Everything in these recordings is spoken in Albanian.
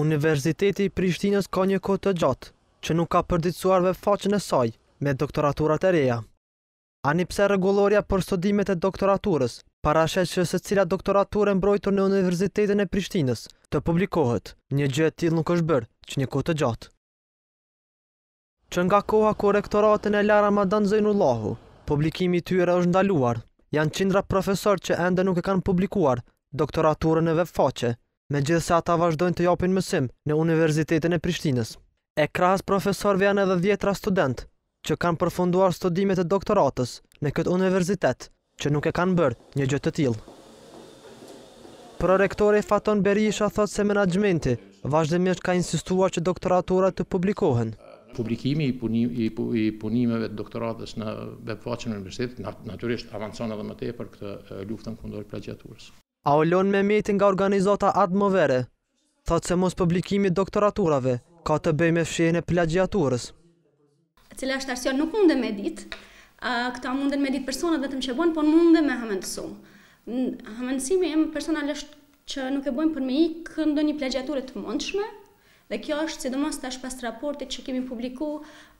Universiteti i Prishtinës ka një kote gjatë, që nuk ka përdicuar dhe faqën e saj me doktoraturat e reja. A pse regulloria për studimet e doktoraturës, para që se cila doktoraturë e mbrojtur në Universitetin e Prishtinës, të publikohet, një gjë e tjilë nuk është bërë, që një kote gjatë. Që nga koha ku rektoratën e Lara Madan Zajnullahu, publikimi tyre është ndaluar, janë qindra profesor që ende nuk e kanë publikuar doktoraturën e vefaqe, me gjithë se ata vazhdojnë të japin mësim në Universitetin e Prishtinës. E krahës profesorve janë edhe djetra student që kanë përfunduar studimet e doktoratës në këtë universitet që nuk e kanë bërë një gjëtë të tilë. Prorektore Faton Berisha thot se menagjmenti vazhdimisht ka insistuar që doktoratura të publikohen. Publikimi i punimeve të doktoratës në bepfaqën universitetit naturisht avancon edhe më te për këtë luftën kundur plagiaturës. A o lonë me metin nga organizata atë më vere, thotë se mos publikimi doktoraturave ka të bëj me fshjene plagiaturës. Cile është arsion nuk mundë me ditë, këta mundën me ditë personat vetëm që bënë, por mundën me hamendësu. Hamendësimi e më personalisht që nuk e bëjmë për me i këndo një plagiaturët të mundshme, dhe kjo është që dëmës tash pas raportit që kemi publiku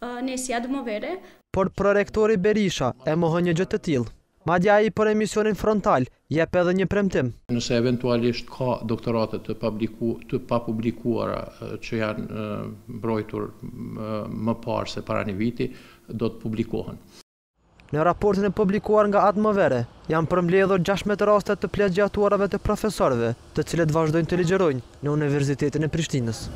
në esi adë Por prorektori Berisha e mohën një gjëtë të tilë. Madja i për emisionin frontal, jep edhe një premtim. Nëse eventualisht ka doktoratet të papublikuara që janë brojtur më parë se para një viti, do të publikohen. Në raportin e publikuar nga atë më vere, janë përmledhur 16 rastet të plegjatuarave të profesorve, të cilet vazhdojnë të ligjerojnë në Universitetin e Prishtinës.